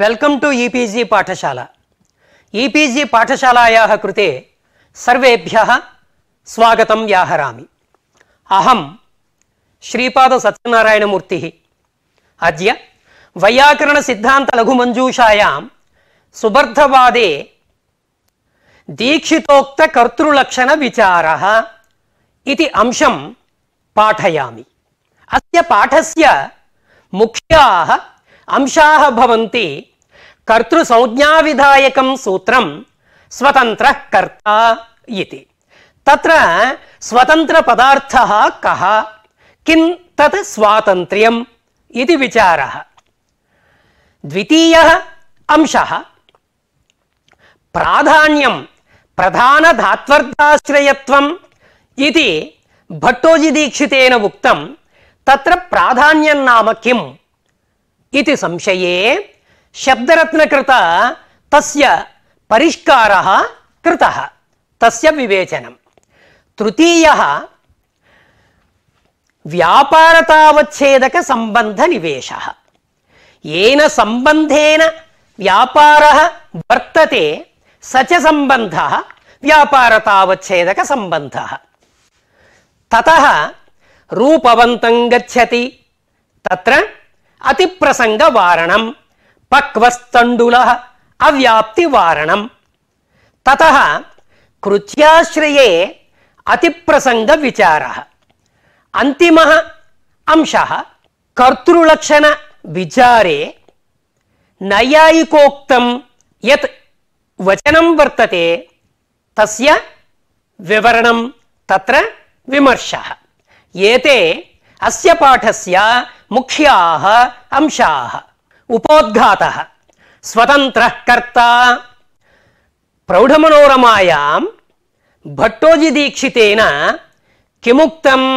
welcome to E P G पाठशाला E P G पाठशालायाः कृते सर्वेभ्यः स्वागतं व्याहरामि अहं श्रीपादसत्यनारायणमूर्तिः अद्य वैयाकरणसिद्धान्तलघुमञ्जूषायां सुबर्धवादे दीक्षितोक्तकर्तृलक्षणविचारः इति अंशं पाठयामि अस्य पाठस्य मुख्याः अंशाः भवन्ति कर्तृसंज्ञाविधायकं सूत्रं स्वतन्त्रः कर्ता इति तत्र स्वतन्त्रपदार्थः कः किं तत् स्वातन्त्र्यम् इति विचारः द्वितीयः अंशः प्राधान्यं प्रधानधात्वर्थाश्रयत्वम् इति भट्टोजिदीक्षितेन उक्तं तत्र प्राधान्यं नाम किम् इति संशये शब्दरत्नकृता तस्य परिष्कारः कृतः तस्य विवेचनं तृतीयः व्यापारतावच्छेदकसम्बन्धनिवेशः येन सम्बन्धेन व्यापारः वर्तते स च सम्बन्धः व्यापारतावच्छेदकसम्बन्धः ततः रूपवन्तं गच्छति तत्र अतिप्रसङ्गवारणं पक्वस्तण्डुलः अव्याप्तिवारणं ततः कृत्याश्रये अतिप्रसङ्गविचारः अन्तिमः अंशः कर्तृलक्षणविचारे नैयायिकोक्तं यत् वचनं वर्तते तस्य विवरणं तत्र विमर्शः एते अस्य पाठस्य मुख्याः अंशाः उपोद्घातः स्वतन्त्रः कर्ता प्रौढमनोरमायां भट्टोजिदीक्षितेन किमुक्तम्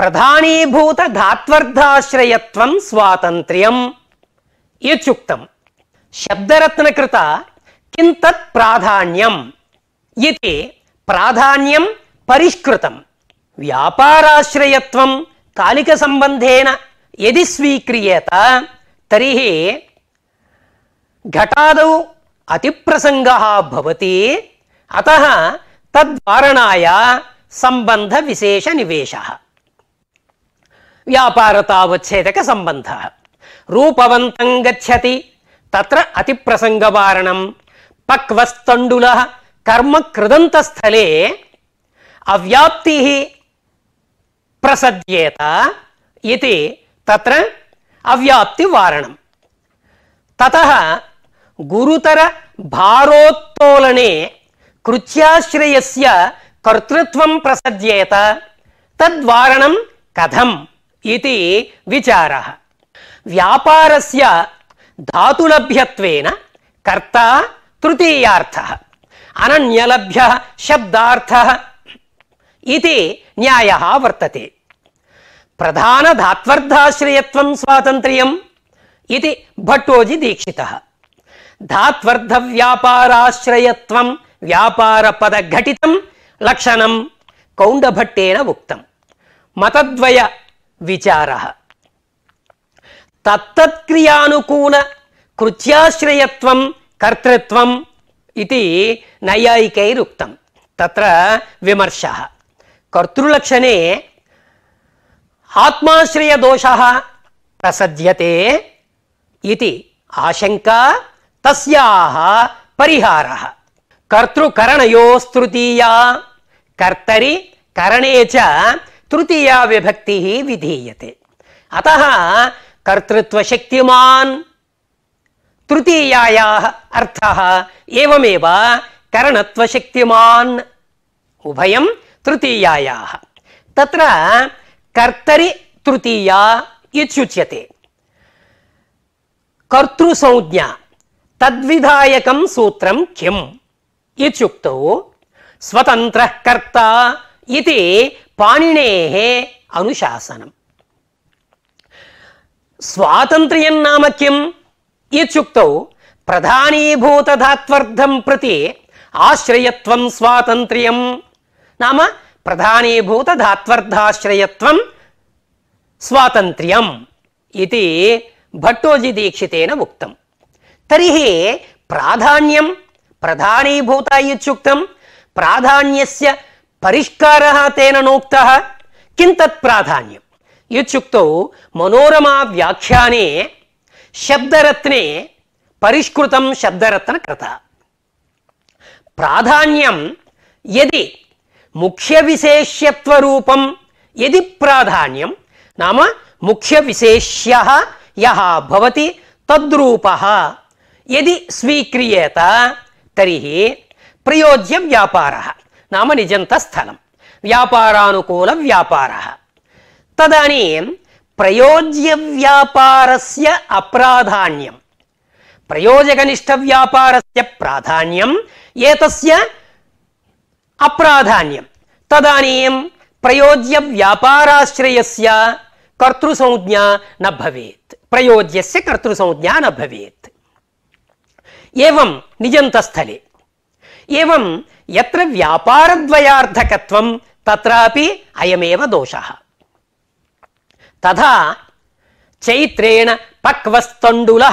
प्रधानीभूतधात्वर्धाश्रयत्वं स्वातन्त्र्यम् इत्युक्तम् शब्दरत्नकृता किं तत् प्राधान्यम् इति प्राधान्यं परिष्कृतम् వ్యాపారాశ్రయత్వం కాలిక సంబంధేన ఎది స్వీక్రియేత తరిహి ఘటాదౌ అతిప్రసంగ భవతి అత తద్వారణాయ సంబంధ విశేష నివేశ వ్యాపారతావచ్ఛేదక సంబంధ రూపవంతం గచ్చతి తత్ర అతిప్రసంగవారణం పక్వస్తండుల కర్మ కృదంతస్థలే అవ్యాప్తి प्रसद्येत इति तत्र अव्याप्तिवारणम् ततः गुरुतरभारोत्तोलने कृत्याश्रयस्य कर्तृत्वं प्रसद्येत तद्वारणं कथम् इति विचारः व्यापारस्य धातुलभ्यत्वेन कर्ता तृतीयार्थः अनन्यलभ्यः शब्दार्थः इति न्यायः वर्तते ప్రధాన ధాత్వర్థాశ్రయత్వం స్వాతంత్ర్యం ఇది భట్టోజీ దీక్షిత ధాత్వర్థ వ్యాపారాశ్రయత్వం వ్యాపార పద ఘటితం లక్షణం కౌండభట్టేన ఉక్తం మతద్వయ విచార తత్తత్క్రియానుకూల కృత్యాశ్రయత్వం కర్తృత్వం ఇది నైయాయికైరుక్తం తత్ర విమర్శ కర్తృలక్షణే आत्माश्रयदोषः प्रसज्यते इति आशङ्का तस्याः परिहारः कर्तृकरणयोस्तृतीया कर्तरि करणे च तृतीया विभक्तिः विधीयते अतः कर्तृत्वशक्तिमान् तृतीयायाः अर्थः एवमेव करणत्वशक्तिमान् उभयम् तृतीयायाः तत्र కర్తరి తృతీయ ఇచ్యుచ్యతే కర్తృ సంజ్ఞ తద్విధాయకం సూత్రం కిం ఇచ్చుక్త స్వతంత్ర కర్త ఇది పాణినే అనుశాసనం స్వాతంత్ర్యం నామ కిం ఇచ్చుక్త ప్రధానీభూతధాత్వర్థం ప్రతి ఆశ్రయత్వం స్వాతంత్ర్యం నామ ప్రధానీభూత ధాత్వర్థాశ్రయత్వం స్వాతంత్ర్యం ఇది భట్టోజీ దీక్షితేన ఉక్తం తర్హి ప్రాధాన్యం ప్రధానీభూత ఇచ్చుక్తం ప్రాధాన్యస్య పరిష్కార తేన నోక్త కింతత్ ప్రాధాన్యం ఇచ్చుక్త మనోరమా వ్యాఖ్యానే శబ్దరత్నే పరిష్కృతం శబ్దరత్న కృత ప్రాధాన్యం ఎది मुख्यविशेष्यत्वरूपं यदि प्राधान्यं नाम मुख्यविशेष्यः यः भवति तद्रूपः यदि स्वीक्रियेत तर्हि प्रयोज्यव्यापारः नाम निजन्तस्थलं व्यापारानुकूलव्यापारः तदानीं प्रयोज्यव्यापारस्य अप्राधान्यं प्रयोजकनिष्ठव्यापारस्य प्राधान्यम् एतस्य అప్రాధాన్యం తదనీయం ప్రయోజ్య వ్యాపారాశ్రయస్య కర్తృసంజ్ఞ న భవేత్ ప్రయోజ్యస్య కర్తృసంజ్ఞ న భవేత్ ఏవం నిజంతస్థలే ఏవం ఎత్ర వ్యాపారద్వయార్థకత్వం తత్రాపి అయమేవ దోష తథా చైత్రేణ పక్వస్తండుల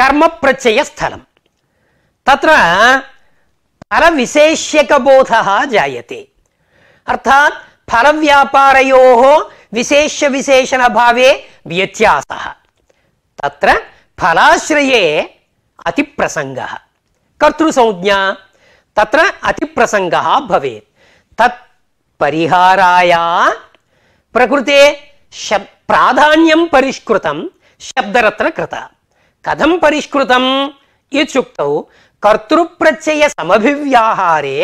కర్మ ప్రత్యయ స్థలం తత్ర बोधः जायते अर्थात् फलव्यापारयोः विशेष्यविशेषणभावे व्यत्यासः तत्र फलाश्रये अतिप्रसङ्गः कर्तृसंज्ञा तत्र अतिप्रसङ्गः भवेत् तत् परिहाराय प्रकृते शब् प्राधान्यं परिष्कृतं शब्दरत्र कृता कथं परिष्कृतम् इत्युक्तौ కర్తృప్రత్యయ సమభివ్యాహారే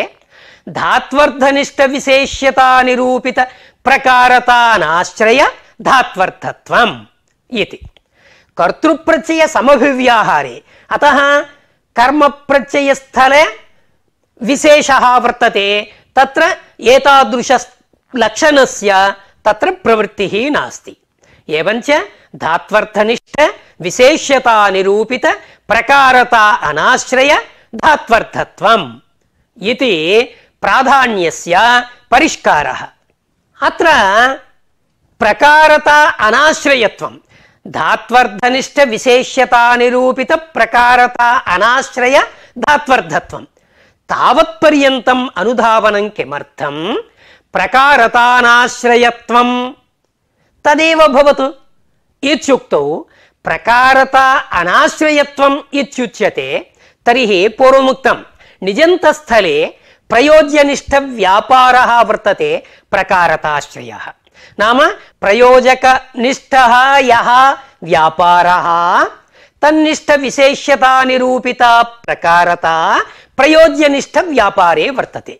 ధాత్వర్థనిష్ట విశేష్యత నిరూపిత ప్రకారతానాశ్రయ ధాత్వర్థత్వం ఇది కర్తృప్రత్యయ సమభివ్యాహారే అత కర్మప్రత్యయస్థలే విశేష వర్తతే తత్ర ఏతాదృశ లక్షణస్య తత్ర ప్రవృత్తి నాస్తి ఏవంచ ధాత్వర్థనిష్ట విశేష్యత నిరూపిత ప్రకారత అనాశ్రయ ధాత్వర్థత్వం ఇది ప్రాధాన్యస్య పరిష్కార అత్ర ప్రకారత అనాశ్రయత్వం ధాత్వర్థనిష్ట విశేష్యత నిరూపిత ప్రకారత అనాశ్రయ ధాత్వర్థత్వం తావత్పర్యంతం అనుధావనం కిమర్థం ప్రకారతానాశ్రయత్వం తదేవ భవతు ఇత్యుక్తౌ ప్రకారత అనాశ్రయత్వం ఇత్యుచ్యతే ತರ್ಹಿ ಪೂರ್ವಮುಕ್ತಂ ನಿಜಂತಸ್ಥಲೆ ಪ್ರಯೋಜ್ಯನಿಷ್ಠ ವ್ಯಾಪಾರ ವರ್ತತೆ ಪ್ರಕಾರತಾಶ್ರಯ ನಾಮ ಪ್ರಯೋಜಕ ನಿಷ್ಠ ಯಹ ವ್ಯಾಪಾರ ತನ್ನಿಷ್ಠ ವಿಶೇಷ್ಯತಾ ನಿರೂಪಿತ ಪ್ರಕಾರತಾ ಪ್ರಯೋಜ್ಯನಿಷ್ಠ ವ್ಯಾಪಾರೇ ವರ್ತತೆ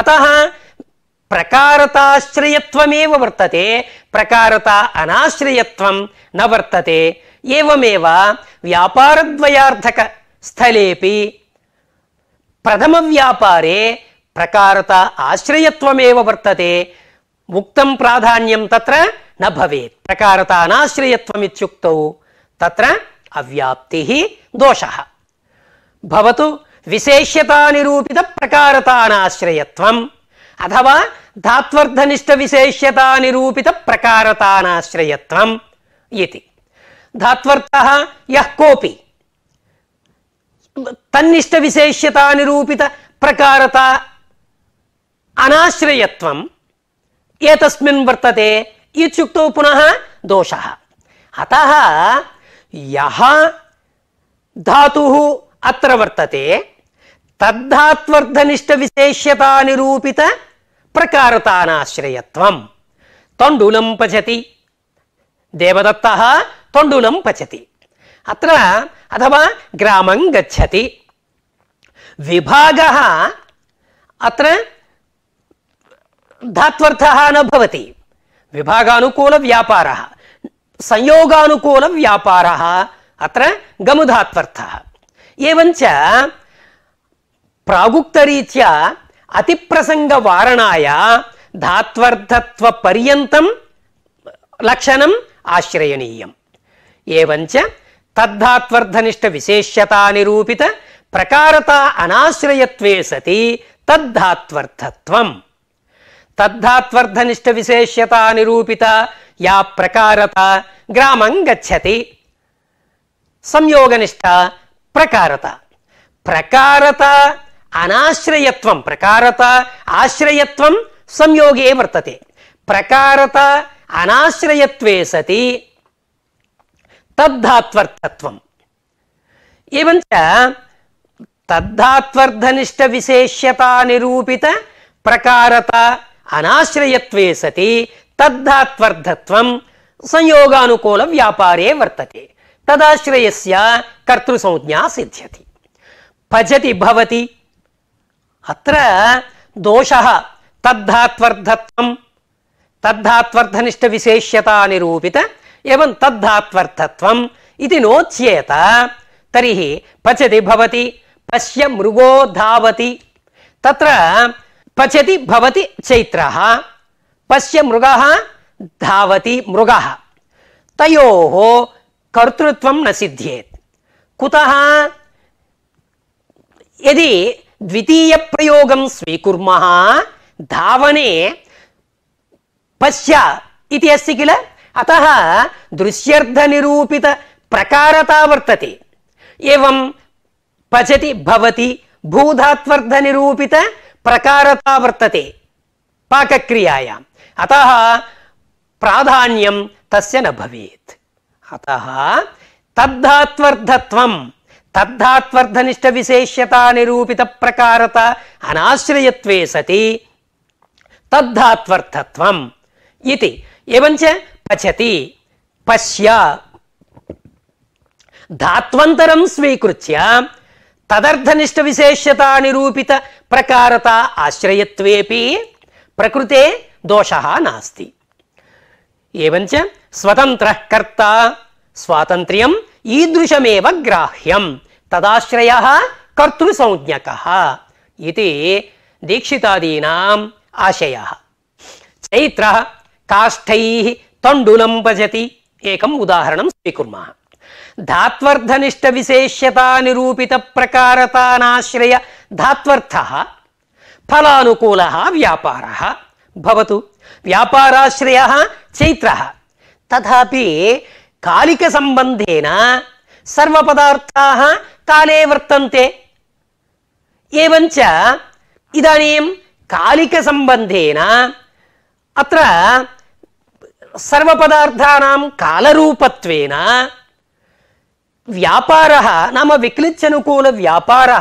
ಅತಃ ಪ್ರಕಾರತಾಶ್ರಯತ್ವಮೇವ ವರ್ತತೆ ಪ್ರಕಾರತಾ ಅನಾಶ್ರಯತ್ವಂ ನ ವರ್ತತೆ ಏವಮೇವ ವ್ಯಾಪಾರದ್ವಯಾರ್ಥಕ స్థలేపి ప్రథమ వ్యాపారే ప్రకారత ఆశ్రయత్వమేవ వర్తతే ముక్తం ప్రాధాన్యం తత్ర నభవేత్ ప్రకారత అనాశ్రయత్వమిత్యుక్తౌ తత్ర అవ్యాప్తి దోష భవతు విశేష్యతానిరూపిత అనాశ్రయత్వం అథవా ధాత్వర్థనిష్ట విశేష్యతానిరూపిత అనాశ్రయత్వం ఇది ధాత్వర్థ యః కోపి తన్నిష్ట విశేష్యత నిరూపిత ప్రకారత అనాశ్రయత్వం ఏతస్మిన్ వర్తతే ఇత్యుక్తో పునః దోష అత ధాతు అత్ర వర్తతే తద్ధాత్వర్ధనిష్ట విశేష్యత నిరూపిత ప్రకారతానాశ్రయత్వం తండూలం పచతి దేవదత్త తండూలం పచతి अत्र अथवा ग्रामं गच्छति विभागः अत्र धात्वर्थः न भवति विभागानुकूलव्यापारः संयोगानुकूलव्यापारः अत्र गमुधात्वर्थः एवञ्च प्रागुक्तरीत्या अतिप्रसङ्गवारणाय धात्वर्थत्वपर्यन्तं लक्षणम् आश्रयणीयम् एवञ्च తద్ధాత్వర్ధనిష్ట విశేష్యత నిరూపిత ప్రకారత అనాశ్రయత్వే సతి తద్ధాత్వర్థత్వం తద్ధాత్వర్ధనిష్ట విశేష్యత నిరూపిత యా ప్రకారత గ్రామం గచ్చతి సంయోగనిష్ట ప్రకారత ప్రకారత అనాశ్రయత్వం ప్రకారత ఆశ్రయత్వం సంయోగే వర్తతే ప్రకారత అనాశ్రయత్వే సతి तद्धात्वर्थत्वम् एवञ्च तद्धात्वर्धनिष्ठविशेष्यतानिरूपित प्रकारता अनाश्रयत्वे सति तद्धात्वर्धत्वं संयोगानुकूलव्यापारे वर्तते तदाश्रयस्य कर्तृसंज्ञा सिद्ध्यति भजति भवति अत्र दोषः तद्धात्वर्धत्वं तद्धात्वर्धनिष्ठविशेष्यता एवं तद्धात्वर्थत्वम् इति नोच्येत तर्हि पचति भवति पश्य मृगो धावति तत्र पचति भवति चैत्रः पश्य मृगः धावति मृगः तयोः कर्तृत्वं न सिद्ध्येत् कुतः यदि द्वितीयप्रयोगं स्वीकुर्मः धावने पश्य इति अस्ति किल దృశ్యర్థ నిరూపిత ప్రకారత వర్తతి ఏం పచతి భవతి భూధాత్వర్థ నిరూపిత ప్రకారత వర్తతే పాకక్రియాయాం అత ప్రాధాన్యం తస్య న భవేత్ అత తద్ధాత్వర్థత్వం తద్ధాత్వర్థనిష్ట విశేష్యత నిరూపిత ప్రకారత అనాశ్రయత్వే సతి తద్ధాత్వర్థత్వం ఇది ఏవంచ పచతి పశ్య ధాత్వంతరం స్వీకృత్య తదర్థనిష్ట విశేషత నిరూపిత ప్రకారత ఆశ్రయత్వేపి ప్రకృతే దోష నాస్తి ఏవంచ స్వతంత్ర కర్త స్వాతంత్ర్యం ఈదృశమేవ గ్రాహ్యం తదాశ్రయ కర్తృసంజ్ఞక ఇది దీక్షితాదీనా ఆశయ చైత్ర కాష్టై తొండులం భజతి ఏకం ఉదాహరణం స్వీకుర్మः धात्वर्थनिष्ठविशेष्यतानिरूपितप्रकारतानाश्रय धात्वर्थः फलानुकूलः व्यापारः भवतु व्यापाराश्रयः चैत्रः तथापि कालिकसम्बन्धेन सर्वपदार्थाः काले वर्तन्ते एवञ्च इदानीं कालिकसम्बन्धेन अत्र సర్వ సర్వపదార్థానాం కాలరూపత్వేన వ్యాపార నామ విక్లిత్యనుకూల వ్యాపార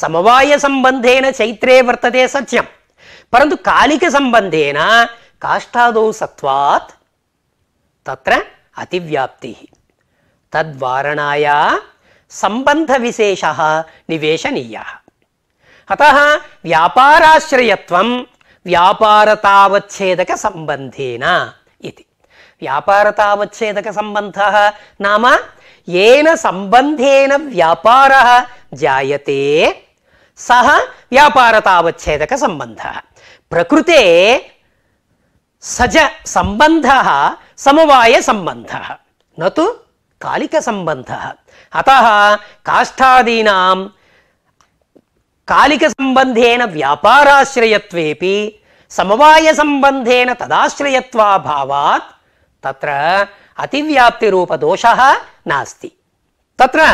సమవాయ సంబంధేన చైత్రే వర్తతే సత్యం పరంతు కాలిక సంబంధేన కాష్టాదో సత్వాత్ తత్ర అతివ్యాప్తి తద్వారణాయ సంబంధ విశేష నివేశనీయ అత వ్యాపారాశ్రయత్వం వ్యాపారతావచ్ఛేదక సంబంధేన వ్యాపారతావచ్ఛేదక సంబంధ నామ ఏన సంబంధేన వ్యాపార జాయతే సహ వ్యాపారతావచ్ఛేదక సంబంధ ప్రకృతే సజ సంబంధ సమవాయ సంబంధ నతు కాలిక సంబంధ అత కాష్టాదీనాం కాలిక సంబంధేన వ్యాపారాశ్రయత్వేపి సమవాయ సంబంధేన తదాశ్రయత్వాభావాత్ तत्र अतिव्याप्तिरूपदोषः नास्ति तत्र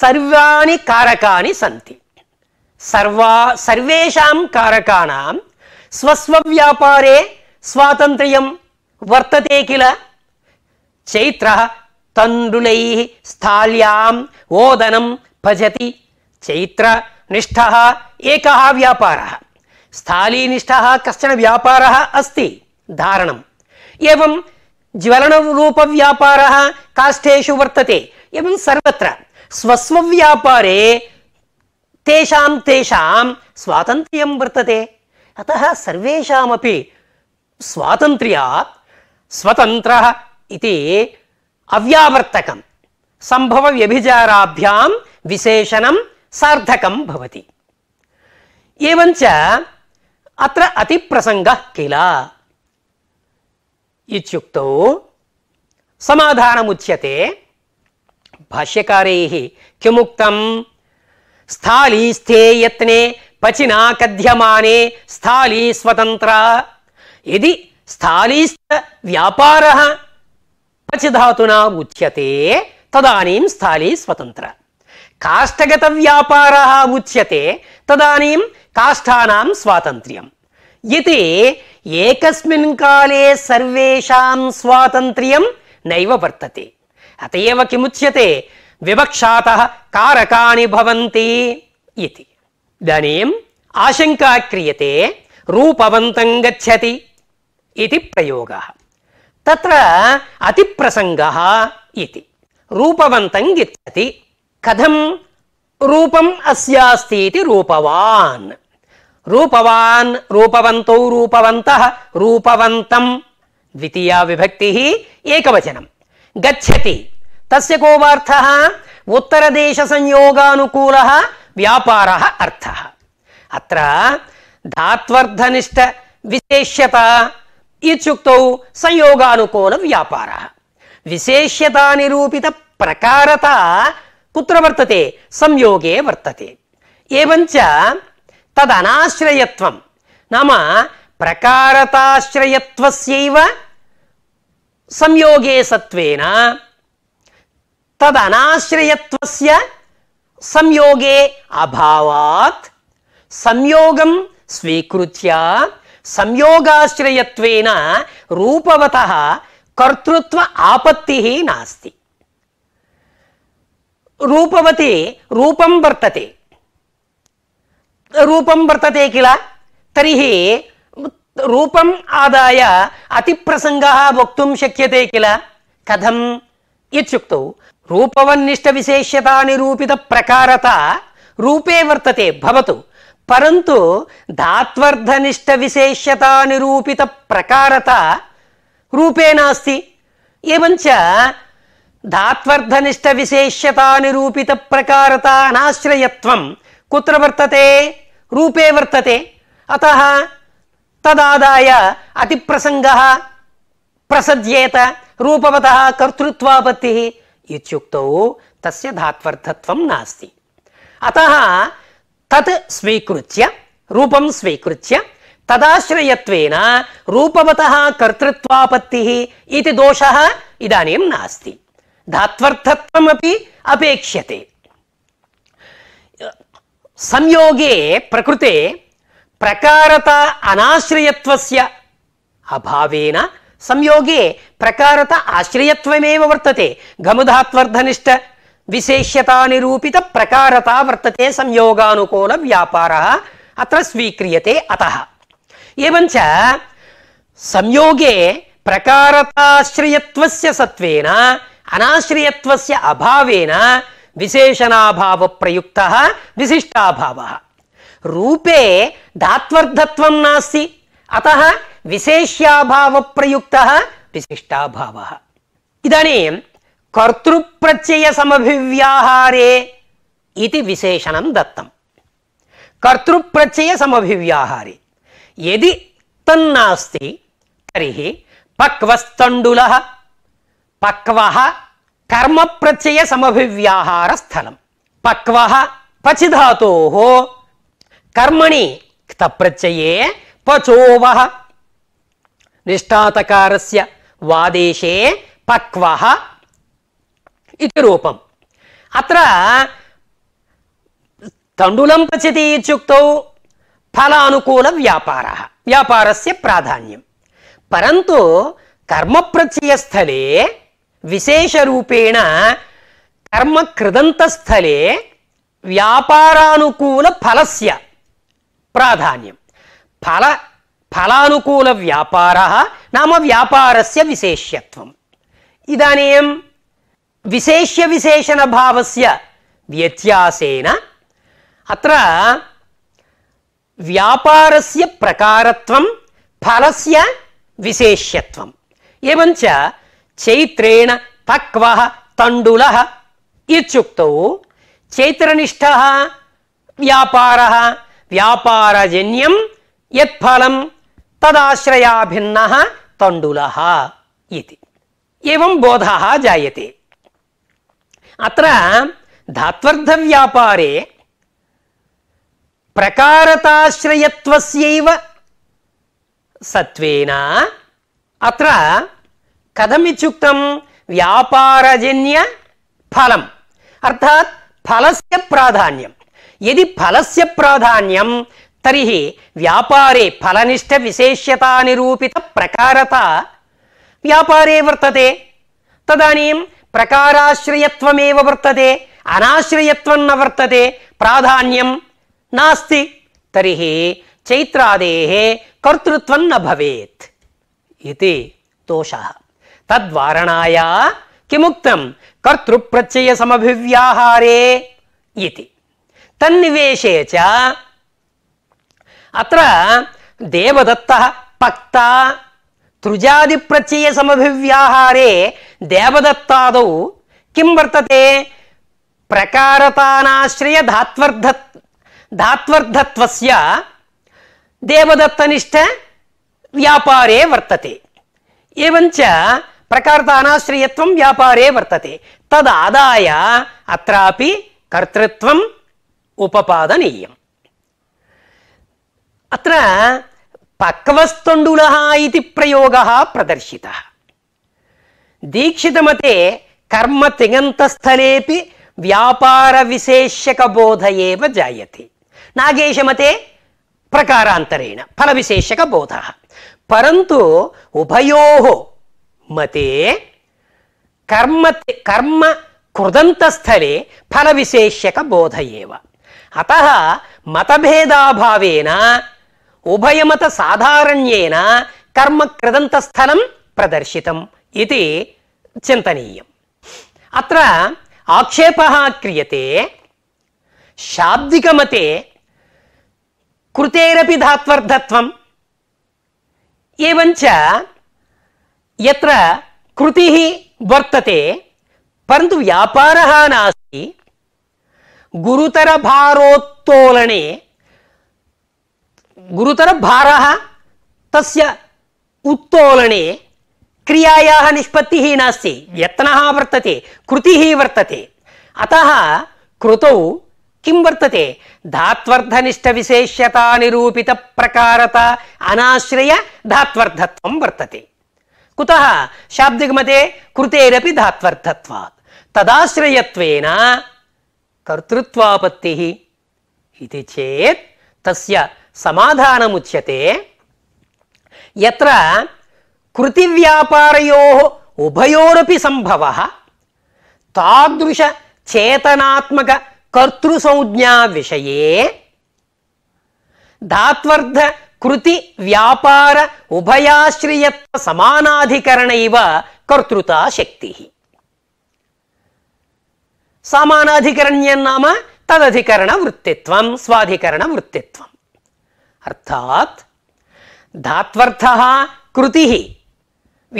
सर्वाणि कारकाणि सन्ति सर्वा सर्वेषां कारकाणां स्वस्वव्यापारे स्वातन्त्र्यं वर्तते किल चैत्रः तण्डुलैः स्थाल्याम् ओदनं भजति चैत्रनिष्ठः एकः व्यापारः स्थालीनिष्ठः कश्चन व्यापारः अस्ति धारणम् एवं ज्वलनरूपव्यापारः काष्ठेषु वर्तते एवं सर्वत्र स्वस्वव्यापारे तेषां तेषां स्वातन्त्र्यं वर्तते अतः सर्वेषामपि स्वातन्त्र्यात् स्वतन्त्रः इति अव्यावर्तकं सम्भवव्यभिचाराभ्यां विशेषणं सार्थकं भवति एवञ्च अत्र अतिप्रसङ्गः किला ఇత్యుక్తౌ సమాధానముచ్యతే భాష్యకారై కిముక్తం స్థాళీస్థే యత్నే పచినా కథ్యమానే స్థాళీ స్వతంత్ర ఇది స్థాళీ వ్యాపార పచిధాతునా ఉచ్యతే తదనీం స్థాళీ స్వతంత్ర కాష్టగత వ్యాపార ఉచ్యతే తదనీం కాష్టానాం స్వాతంత్ర్యం इति एकस्मिन् काले सर्वेषां स्वातन्त्र्यं नैव वर्तते अत एव किमुच्यते विवक्षातः कारकाणि भवन्ति इति इदानीम् आशङ्का क्रियते रूपवन्तं गच्छति इति प्रयोगः तत्र अतिप्रसङ्गः इति रूपवन्तं गच्छति कथं रूपम् अस्यास्ति इति रूपवान् రూపవాన్ రూపవంతౌ రూపవంత రూపవంతం ద్వితీయ విభక్తి ఏకవచనం గచ్చతి తస్య కోమార్థ ఉత్తరదేశ సంయోగానుకూల వ్యాపార అర్థ అత్ర ధాత్వర్థనిష్ట విశేష్యత ఇచ్చుక్త సంయోగానుకూల వ్యాపార విశేష్యత నిరూపిత ప్రకారత కుత్ర వర్తతే సంయోగే వర్తతే ఏవంచ ತದನಾಶ್ರಯವ ಪ್ರಕಾರತಾಶ್ರಯವ ಸಂಯೋಜೇ ಸಂಯೋಗೇ ತದನಾಶ್ರಯತ್ ಸಂಯೋ ಸ್ವೀಕೃತ್ಯ ಸಂಯೋಶ್ರಿಯವತೃತ್ವತ್ತ रूपं वर्तते किल तर्हि रूपम् आदाय अतिप्रसङ्गः वक्तुं शक्यते किल कथम् इत्युक्तौ रूपवन्निष्ठविशेष्यतानिरूपितप्रकारता रूपे वर्तते भवतु परन्तु धात्वर्धनिष्ठविशेष्यतानिरूपितप्रकारता रूपे नास्ति एवञ्च धात्वर्धनिष्ठविशेष्यतानिरूपितप्रकारता अनाश्रयत्वं कुत्र वर्तते रूपे वर्तते अतः तदादाय अतिप्रसङ्गः प्रसद्येत रूपवतः कर्तृत्वापत्तिः इत्युक्तौ तस्य धात्वर्थत्वं नास्ति अतः तत् स्वीकृत्य रूपं स्वीकृत्य तदाश्रयत्वेन रूपवतः कर्तृत्वापत्तिः इति दोषः इदानीं नास्ति धात्वर्थत्वमपि अपेक्ष्यते ಸಂಯೋಗೆ ಪ್ರಕೃತೆ ಪ್ರಕಾರತ ಅನಾಶ್ರಯತ್ವಸ್ಯ ಅಭಾವೇನ ಸಂಯೋಗೆ ಪ್ರಕಾರತ ಆಶ್ರಯತ್ವಮೇವ ವರ್ತತೆ ಗಮಧಾತ್ವರ್ಧನಿಷ್ಠ ವಿಶೇಷ್ಯತಾ ನಿರೂಪಿತ ಪ್ರಕಾರತ ವರ್ತತೆ ಸಂಯೋಗಾನುಕೂಲ ವ್ಯಾಪಾರ ಅತ್ರ ಸ್ವೀಕ್ರಿಯತೆ ಅತಃ ಏವಂಚ ಸಂಯೋಗೆ ಪ್ರಕಾರತಾಶ್ರಯತ್ವಸ್ಯ ಸತ್ವೇನ ಅನಾಶ್ರಯತ್ವಸ್ಯ ಅಭಾವೇನ విశేషణాభావ ప్రయుక్త విశిష్టాభావ రూపే ధాత్వర్ధత్వం నాస్తి అత విశేష్యాభావ ప్రయుక్త విశిష్టాభావ ఇదానీం కర్తృప్రత్యయ సమభివ్యాహారే ఇది విశేషణం దత్తం కర్తృప్రత్యయ సమభివ్యాహారే ఎది తన్నాస్తి తర్హి పక్వస్తండుల పక్వ కర్మ ప్రత్యయ సమభివ్యాహార స్థలం పక్వ పచిధాతో కర్మణి క్తప్రత్యయే పచోవ నిష్టాతకారస్య వాదేశే పక్వ ఇది రూపం అత్ర తండులం పచతి ఇత్యుక్తౌ ఫలానుకూల వ్యాపార వ్యాపారస్య ప్రాధాన్యం పరంతో కర్మ పరంతు స్థలే విశేషరూపేణ కర్మ కృదంతస్థలే వ్యాపారానుకూల ఫలస్య ప్రాధాన్యం ఫల ఫలానుకూల వ్యాపార నామ వ్యాపారస్య విశేష్యత్వం ఇదానీం విశేష్య విశేషణ భావస్య వ్యత్యాసేన అత్ర వ్యాపారస్య ప్రకారత్వం ఫలస్య విశేష్యత్వం ఏమంచ చైత్రేణ పక్వ తండుల ఇత్యుక్తౌ చైత్రనిష్ట వ్యాపార వ్యాపారజన్యం యత్ఫలం తదాశ్రయాభిన్న తండుల ఇది ఏం బోధ జాయతే అత్ర ధాత్వర్థ వ్యాపారే ప్రకారతాశ్రయత్వస్యైవ సత్వేన అత్ర కథమిత్యుక్తం వ్యాపారజన్య ఫలం అర్థాత్ ఫలస్య ప్రాధాన్యం यदि ఫలస్య ప్రాధాన్యం తర్హి వ్యాపారే ఫలనిష్ట విశేష్యతా నిరూపిత ప్రకారత వ్యాపారే వర్తతే తదనీం ప్రకారాశ్రయత్వమే వర్తతే అనాశ్రయత్వం న వర్తతే ప్రాధాన్యం నాస్తి తర్హి చైత్రాదే కర్తృత్వం న భవేత్ ఇది దోషः ತದ್ವಾರಣಾಯ ಕಿಮುಕ್ತಂ ಕರ್ತೃ ಪ್ರತ್ಯಯ ಸಮಭಿವ್ಯಾಹಾರೇ ಇತಿ ತನ್ನಿವೇಶ ಅತ್ರ ದೇವದತ್ತ ಪಕ್ತ ತೃಜಾದಿ ಪ್ರತ್ಯಯ ಸಮಭಿವ್ಯಾಹಾರೇ ದೇವದತ್ತಾದೌ ಕಿಂ ವರ್ತತೆ ಪ್ರಕಾರತಾನಾಶ್ರಯ ಧಾತ್ವರ್ಧ ಧಾತ್ವರ್ಧತ್ವಸ್ಯ ದೇವದತ್ತನಿಷ್ಠ ವ್ಯಾಪಾರೇ ವರ್ತತೆ ಏವಂಚ ప్రకారత అనాశ్రయత్వం వ్యాపారే వర్తతే తదాదాయ అత్రాపి కర్తృత్వం ఉపపాదనీయం అత్ర పక్వస్తండుల ఇది ప్రయోగ ప్రదర్శిత దీక్షితమతే కర్మ తిగంతస్థలేపి వ్యాపార విశేషక బోధయేవ జాయతి నాగేశమతే ప్రకారాంతరేణ ఫల విశేషక బోధ పరంతు ఉభయోహో मते कर्म कर्म कृदन्तस्थले फलविशेष्यकबोध एव अतः मतभेदाभावेन उभयमतसाधारण्येन कर्मकृदन्तस्थलं प्रदर्शितम् इति चिन्तनीयम् अत्र आक्षेपः क्रियते शाब्दिकमते कृतेरपि धात्वर्थत्वम् एवञ्च ఎత్ర కృతి వర్తతే పరంతు వ్యాపార నాస్తి గురుతర భారోత్తోలనే గురుతర భార తస్య ఉత్తోలనే క్రియాయా నిష్పత్తి నాస్తి యత్న వర్తతే కృతి వర్తతే అత కృతౌ కిం వర్తతే ధాత్వర్ధనిష్ట విశేష్యత నిరూపిత ప్రకారత అనాశ్రయ ధాత్వర్ధత్వం వర్తతే कुतः शाब्दिकमते कृतेरपि धात्वर्थत्वात् तदाश्रयत्वेन कर्तृत्वापत्तिः इति चेत् तस्य समाधानमुच्यते यत्र कृतिव्यापारयोः उभयोरपि सम्भवः तादृशचेतनात्मककर्तृसंज्ञाविषये धात्वर्थ कृतिव्यापार समानाधिकरणैव कर्तृता शक्तिः नाम तदधिकरणवृत्तित्वं स्वाधिकरणवृत्तित्वम् अर्थात् धात्वर्थः कृतिः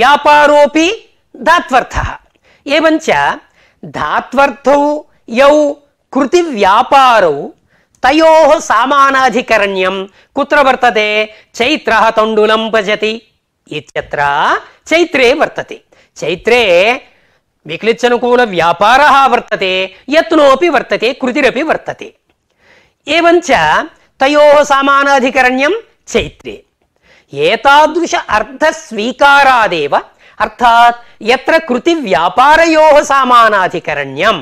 व्यापारोऽपि धात्वर्थः एवञ्च धात्वर्थौ यौ कृतिव्यापारौ తయో సామానాధికరణ్యం కుత్ర వర్తతే చైత్ర తండులం భజతి ఇత్ర చైత్రే వర్తతే చైత్రే వికలిచ్చనుకూల వ్యాపార వర్తతే యత్నోపి వర్తతే కృతిరపి వర్తతే ఏవంచ తయో సామానాధికరణ్యం చైత్రే ఏతాదృశ అర్థ స్వీకారాదేవ అర్థాత్ ఎత్ర కృతి వ్యాపారయో సామానాధికరణ్యం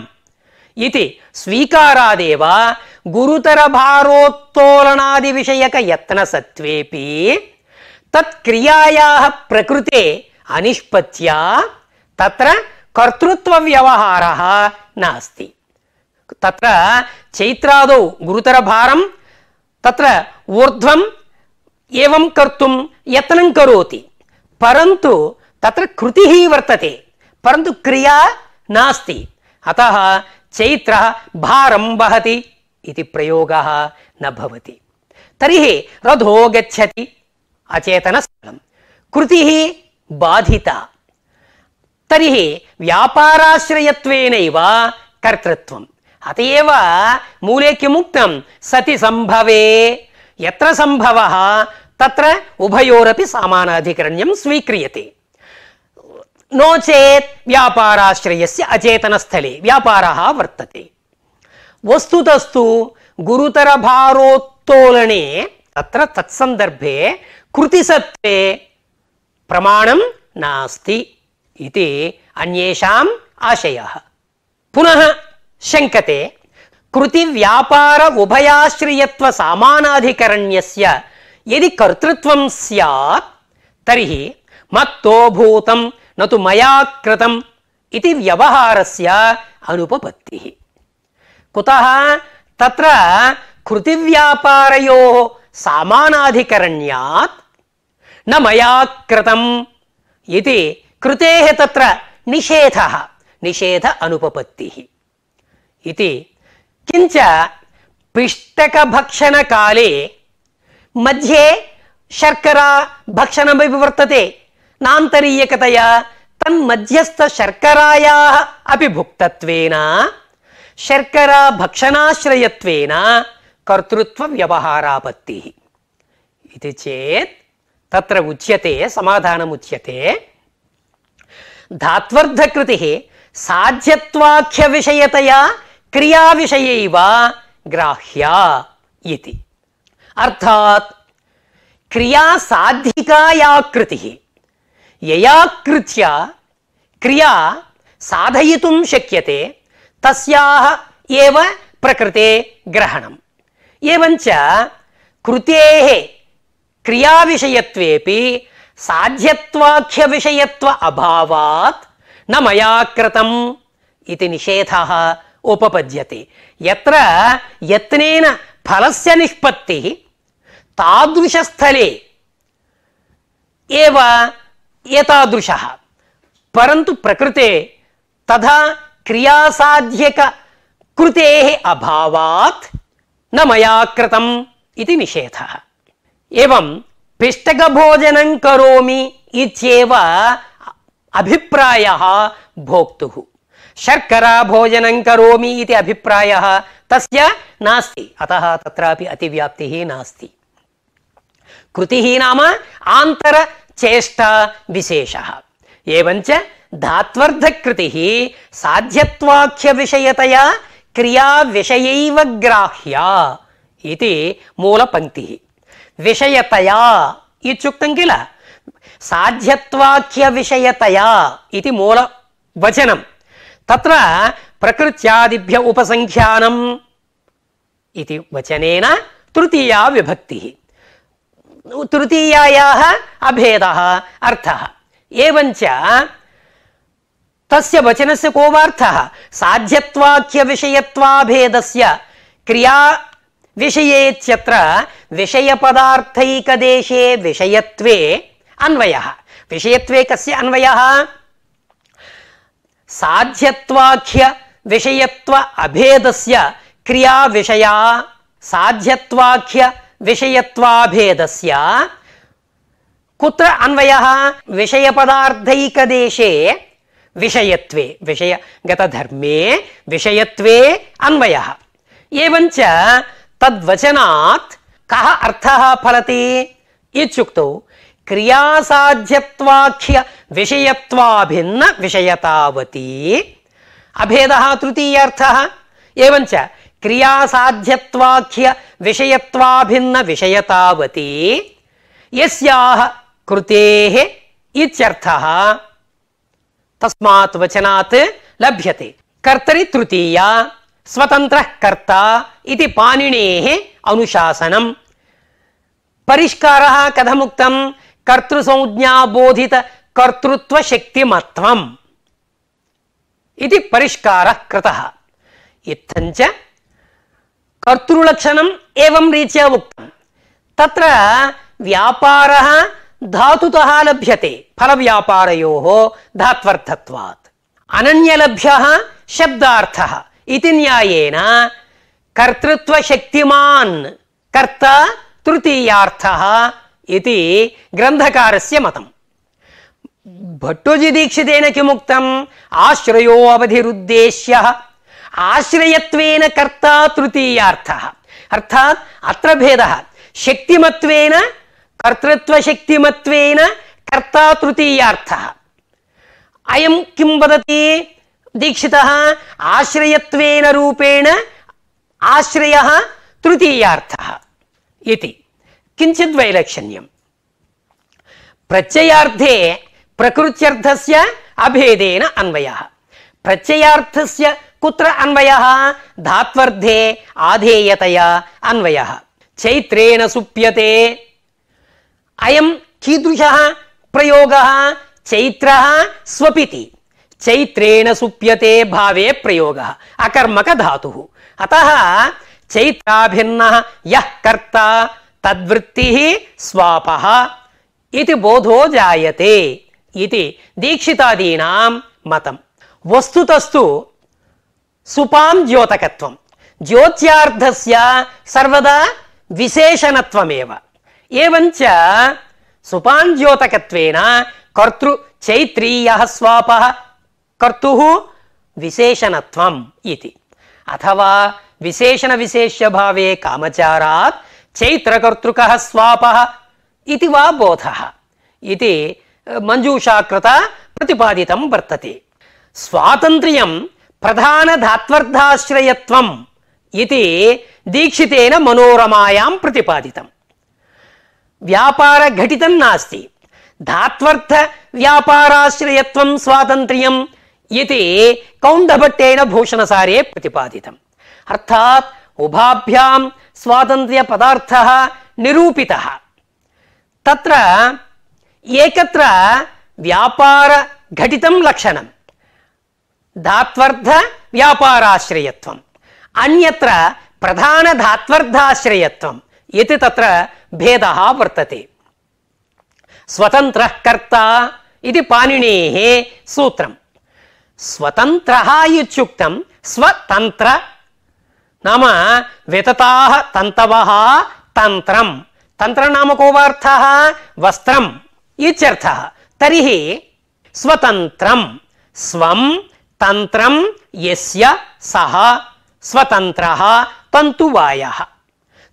इति स्वीकारादेव गुरुतरभारोत्तोलनादिविषयकयत्नसत्त्वेपि तत् क्रियायाः प्रकृते अनिष्पत्या तत्र कर्तृत्वव्यवहारः नास्ति तत्र चैत्रादौ गुरुतरभारं तत्र ऊर्ध्वम् एवं कर्तुं यत्नं करोति परन्तु तत्र कृतिः वर्तते परन्तु क्रिया नास्ति अतः चैत्रः भारं वहति इति प्रयोगः न भवति तर्हि रथो गच्छति अचेतनस्थलं कृतिः बाधिता तर्हि व्यापाराश्रयत्वेनैव कर्तृत्वम् अत एव मूले किमुक्तं सति सम्भवे यत्र सम्भवः तत्र उभयोरपि सामानाधिकरण्यं स्वीक्रियते नो चेत् व्यापाराश्रयस्य अचेतनस्थले व्यापारः वर्तते वस्तुतस्तु गुरुतरभारोत्तोलने तत्र तत्सन्दर्भे कृतिसत्त्वे प्रमाणं नास्ति इति अन्येषाम् आशयः पुनः शङ्कते कृतिव्यापार उभयाश्रयत्वसामानाधिकरण्यस्य यदि कर्तृत्वं स्यात् तर्हि मत्तोभूतं न तु मया कृतम् इति व्यवहारस्य अनुपपत्तिः कुतः तत्र कृतिव्यापारयोः सामानाधिकरण्यात् न मया कृतम् इति कृतेः तत्र निषेधः निषेध अनुपपत्तिः इति किञ्च पिष्टकभक्षणकाले मध्ये शर्करा भक्षणमपि वर्तते नान्तरीयकतया तन्मध्यस्थशर्करायाः अपि भुक्तत्वेन शर्कराभक्षणाश्रयत्वेन कर्तृत्वव्यवहारापत्तिः इति चेत् तत्र उच्यते समाधानमुच्यते धात्वर्थकृतिः साध्यत्वाख्यविषयतया क्रियाविषयैव ग्राह्या इति अर्थात् क्रियासाधिका कृतिः यया कृत्या क्रिया साधयितुं शक्यते तस्याः एव प्रकृते ग्रहणम् एवञ्च कृतेः क्रियाविषयत्वेपि साध्यत्वाख्यविषयत्व अभावात् न मया कृतम् इति निषेधः उपपद्यते यत्र यत्नेन फलस्य निष्पत्तिः तादृशस्थले एव एतादृशः परन्तु प्रकृते तथा क्रियासाध्यककृतेः अभावात् न मया कृतम् इति निषेधः एवं पिष्टकभोजनं करोमि इत्येव अभिप्रायः भोक्तुः शर्कराभोजनं करोमि इति अभिप्रायः तस्य नास्ति अतः तत्रापि अतिव्याप्तिः नास्ति कृतिः नाम आन्तर చేష్ట విశేష ఏవంచ ధాత్వర్ధకృతి సాధ్యత్వాఖ్య విషయతయా క్రియా విషయైవ గ్రాహ్య ఇది మూల పంక్తి విషయతయా ఇచ్చుక్తం కిల సాధ్యత్వాఖ్య విషయతయా ఇది మూల వచనం తత్ర ప్రకృత్యాదిభ్య ఉపసంఖ్యానం ఇది వచనేన తృతీయా విభక్తి तृतीयायाः अभेदः अर्थः एवञ्च तस्य वचनस्य कोवार्थः साध्यत्वाख्यविषयत्वाभेदस्य क्रिया विषयेत्यत्र विषयपदार्थैकदेशे विषयत्वे अन्वयः विषयत्वे कस्य अन्वयः साध्यवाख्य विषयत्व अभेदस्य क्रिया विषया साध्यत्वाख्य विषयत्वाभेदस्य कुत्र अन्वयः विषयपदार्थैकदेशे विषयत्वे विषयगतधर्मे विषयत्वे अन्वयः एवञ्च तद्वचनात् कः अर्थः फलति इत्युक्तौ क्रियासाध्यत्वाख्य विषयतावती अभेदः तृतीयार्थः एवञ्च क्रियासाध्यत्वाख्य विषयत्वाभिन्नविषयतावती यस्याः कृतेः इत्यर्थः तस्मात् वचनात् लभ्यते कर्तरि तृतीया स्वतन्त्रः कर्ता इति पाणिनेः अनुशासनम् परिष्कारः कथमुक्तं कर्तृसंज्ञाबोधितकर्तृत्वशक्तिमत्वम् इति परिष्कारः कृतः इत्थञ्च कर्तृलक्षणम् एवं रीत्या उक्तं तत्र धातु धातुतः लभ्यते फलव्यापारयोः धात्वर्थत्वात् अनन्यलभ्यः शब्दार्थः इति न्यायेन कर्तृत्वशक्तिमान् कर्ता तृतीयार्थः इति ग्रन्थकारस्य मतम् भट्टोजिदीक्षितेन किमुक्तम् आश्रयो अवधिरुद्देश्यः त्वेन कर्ता तृतीयार्थः अर्थात् अत्र भेदः शक्तिमत्वेन कर्तृत्वशक्तिमत्वेन कर्ता तृतीयार्थः अयं किं वदति दीक्षितः आश्रयत्वेन रूपेण आश्रयः तृतीयार्थः इति किञ्चिद्वैलक्षण्यं प्रत्ययार्थे प्रकृत्यर्थस्य अभेदेन अन्वयः प्रत्ययार्थस्य कुत्र अन्वयः धात्वर्थे आधेयतया अन्वयः चैत्रेण सुप्यते अयं कीदृशः प्रयोगः चैत्रः स्वपिति चैत्रेण सुप्यते भावे प्रयोगः अकर्मकधातुः अतः चैत्राभिन्नः यः कर्ता तद्वृत्तिः स्वापः इति बोधो जायते इति दीक्षितादीनां मतम् वस्तुतस्तु సుపాం ద్యోతకత్వం జ్యోత్యార్థస్య సర్వదా విశేషణత్వమేవ ఏవంచ సుపాం ద్యోతకత్వేన కర్తృ చైత్రీయ స్వాప కర్తు విశేషణత్వం ఇది అథవా విశేషణ విశేష్య భావే కామచారాత్ చైత్రకర్తృక స్వాప ఇది వా బోధ ఇది మంజూషాకృత ప్రతిపాదితం వర్తతే స్వాతంత్ర్యం प्रधानधात्वर्थाश्रयत्वम् इति दीक्षितेन मनोरमायां प्रतिपादितम् व्यापारघटितं नास्ति धात्वर्थव्यापाराश्रयत्वं स्वातन्त्र्यम् इति कौण्डभट्टेन भूषणसारे प्रतिपादितम् अर्थात् उभाभ्यां स्वातन्त्र्यपदार्थः निरूपितः तत्र एकत्र व्यापारघटितं लक्षणम् ధాత్వర్థ వ్యాపారాశ్రయత్వం అన్యత్ర ప్రధాన ధాత్వర్థాశ్రయత్వం ఇది తత్ర భేద వర్తతి స్వతంత్ర కర్త ఇది పాణినే సూత్రం స్వతంత్ర ఇుక్తం స్వతంత్ర నామ వితతా తంతవ తంత్రం తంత్రనామకోవార్థ వస్త్రం ఇత్యర్థ తరిహి స్వతంత్రం స్వం तंत्र यस्य सः स्वतन्त्रः तन्तुवायः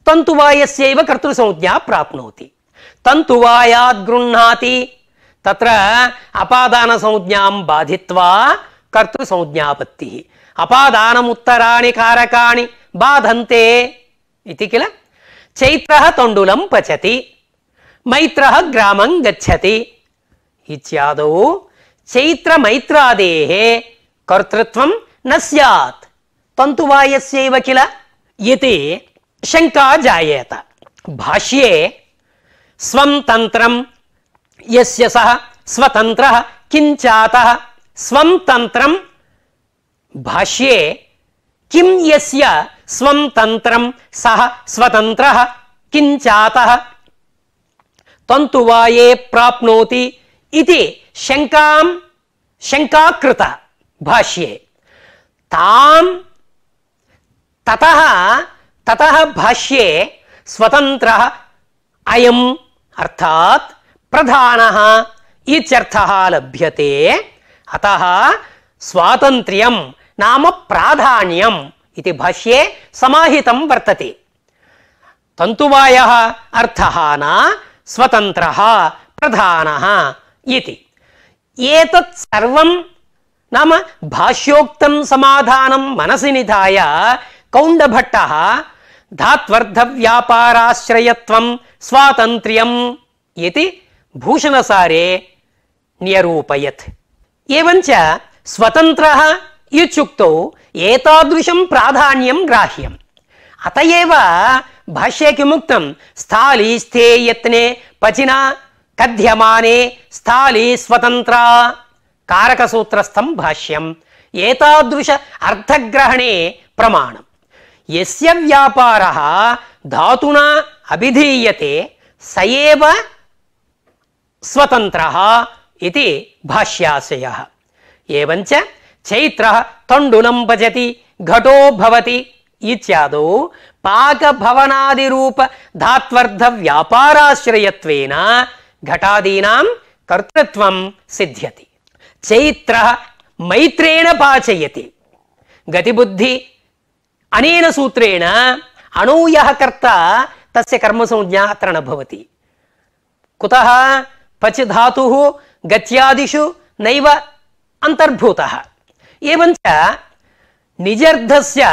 तन्तुवायस्यैव कर्तृसंज्ञा प्राप्नोति तन्तुवायाद् गृह्णाति तत्र अपादानसंज्ञां बाधित्वा कर्तृसंज्ञापत्तिः अपादानमुत्तराणि कारकाणि बाधन्ते इति किल चैत्रः तण्डुलं पचति मैत्रः ग्रामं गच्छति इत्यादौ चैत्रमैत्रादेः कर्तृत्व न स्यात् तन्तुवायस्यैव किल ये शंका जायेत भाष्ये स्वतंत्र तन्त्रं यस्य सः स्वतन्त्रः किञ्चातः भाष्ये किं यस्य स्वं तन्त्रं सः स्वतन्त्रः किञ्चातः तन्तुवाये प्राप्नोति इति शंका शङ्का कृता भाष्ये ताम् ततः ततः भाष्ये स्वतन्त्रः अयम् अर्थात् प्रधानः इत्यर्थः लभ्यते अतः स्वातन्त्र्यं नाम प्राधान्यम् इति भाष्ये समाहितं वर्तते तन्तुवायः अर्थः न स्वतन्त्रः प्रधानः इति एतत् सर्वं नाम भाष्योक्तं समाधानं मनसि निधाय कौण्डभट्टः धात्वर्थव्यापाराश्रयत्वं स्वातन्त्र्यम् इति भूषणसारे न्यरूपयत् एवञ्च स्वतन्त्रः इत्युक्तौ एतादृशं प्राधान्यं ग्राह्यम् अत एव भाष्ये किमुक्तं स्थाली यत्ने पचिना कथ्यमाने स्थाली स्वतन्त्रा కారకసూత్రస్థం భాష్యం ఏతాదృశ అర్థగ్రహణే ప్రమాణం ఎస్య వ్యాపార ధాతునా అభిధీయతే సయేవ స్వతంత్ర ఇది భాష్యాశయ ఏవంచ చైత్ర తండులం భజతి ఘటో భవతి ఇత్యాదో రూప ధాత్వర్థ వ్యాపారాశ్రయత్వేన ఘటాదీనాం కర్తృత్వం సిద్ధ్యతి చైత్ర మైత్రేణ పాచయతి గతిబుద్ధి అనేన సూత్రేణ అణూయ కర్త తస్య కర్మ సంజ్ఞా అత్ర నభవతి కుతః పచ్ ధాతు గత్యాదిషు నైవ అంతర్భూత ఏవంచ నిజర్ధస్య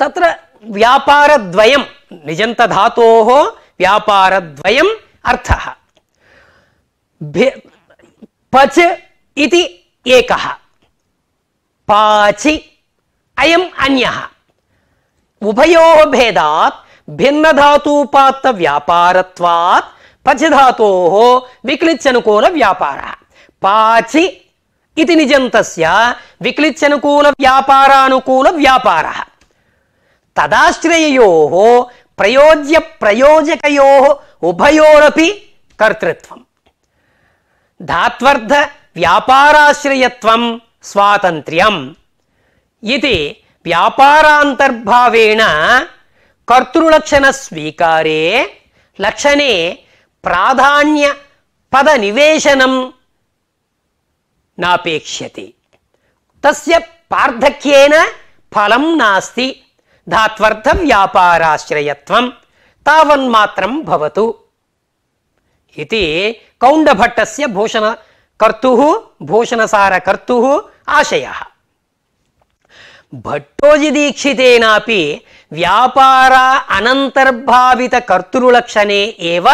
తత్ర వ్యాపారద్వయం నిజంత ధాతోః వ్యాపారద్వయం అర్థః పచ్ ఇది ఏక పాచి అయం అన్య ఉభయో భేదాత్ భిన్నధాతూపాత్త వ్యాపారత్వాత్ పచిధాతో విక్లిచ్చనుకూల వ్యాపార పాచి ఇది నిజంతస్య విక్లిచ్చనుకూల వ్యాపారానుకూల వ్యాపార తదాశ్రయో ప్రయోజ్య ప్రయోజకయో ఉభయోరపి కర్తృత్వం ధాత్వర్థ వ్యాపారాశ్రయత్వం స్వాతంత్ర్యం ఇది వ్యాపారాంతర్భావేణ కర్తృలక్షణ స్వీకారే లక్షణే ప్రాధాన్య పద నివేశనం నాపేక్ష్యతి తస్య పార్థక్యేన ఫలం నాస్తి ధాత్వర్థ వ్యాపారాశ్రయత్వం తావన్మాత్రం భవతు ఇది కౌండభట్టస్య భూషణ కర్తు భూషణసార కర్తు ఆశయ భట్టోజి దీక్షితేనా వ్యాపార అనంతర్భావిత కర్తృలక్షణే ఏవ